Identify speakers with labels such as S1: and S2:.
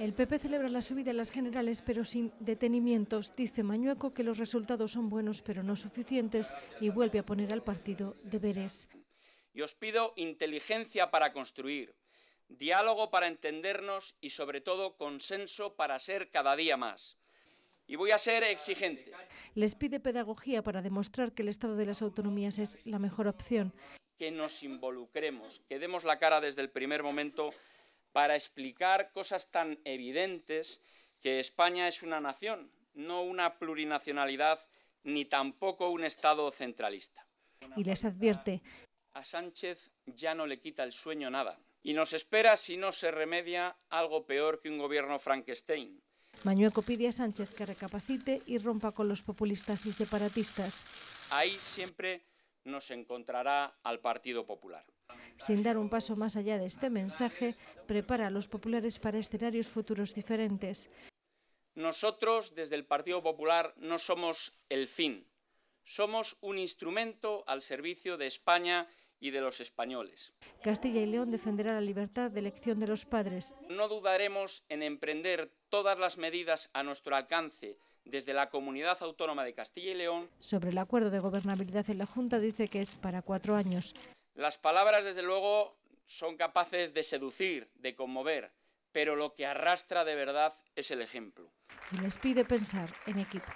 S1: El PP celebra la subida en las generales, pero sin detenimientos. Dice Mañueco que los resultados son buenos, pero no suficientes, y vuelve a poner al partido deberes.
S2: Y os pido inteligencia para construir, diálogo para entendernos y, sobre todo, consenso para ser cada día más y voy a ser exigente.
S1: Les pide pedagogía para demostrar que el Estado de las Autonomías es la mejor opción.
S2: Que nos involucremos, que demos la cara desde el primer momento para explicar cosas tan evidentes que España es una nación, no una plurinacionalidad ni tampoco un Estado centralista.
S1: Y les advierte.
S2: A Sánchez ya no le quita el sueño nada. Y nos espera, si no se remedia, algo peor que un gobierno Frankenstein.
S1: Mañueco pide a Sánchez que recapacite y rompa con los populistas y separatistas.
S2: Ahí siempre nos encontrará al Partido Popular.
S1: Sin dar un paso más allá de este mensaje, prepara a los populares para escenarios futuros diferentes.
S2: Nosotros, desde el Partido Popular, no somos el fin, somos un instrumento al servicio de España y de los españoles.
S1: Castilla y León defenderá la libertad de elección de los padres.
S2: No dudaremos en emprender todas las medidas a nuestro alcance desde la Comunidad Autónoma de Castilla y León.
S1: Sobre el acuerdo de gobernabilidad en la Junta dice que es para cuatro años.
S2: Las palabras, desde luego, son capaces de seducir, de conmover, pero lo que arrastra de verdad es el ejemplo.
S1: Y les pide pensar en equipo.